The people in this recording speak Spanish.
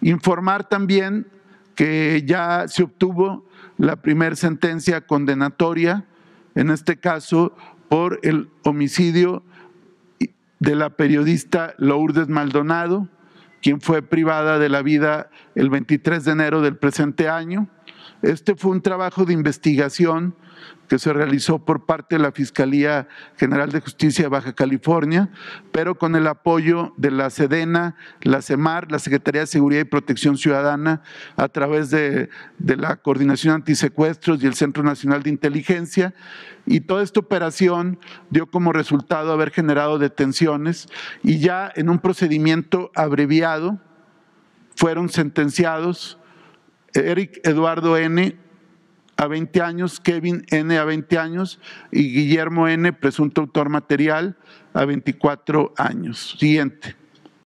Informar también que ya se obtuvo la primera sentencia condenatoria, en este caso por el homicidio de la periodista Lourdes Maldonado, quien fue privada de la vida el 23 de enero del presente año. Este fue un trabajo de investigación que se realizó por parte de la Fiscalía General de Justicia de Baja California, pero con el apoyo de la SEDENA, la CEMAR, la Secretaría de Seguridad y Protección Ciudadana, a través de, de la Coordinación Antisecuestros y el Centro Nacional de Inteligencia. Y toda esta operación dio como resultado haber generado detenciones y ya en un procedimiento abreviado fueron sentenciados Eric Eduardo N. a 20 años, Kevin N. a 20 años y Guillermo N., presunto autor material, a 24 años. Siguiente.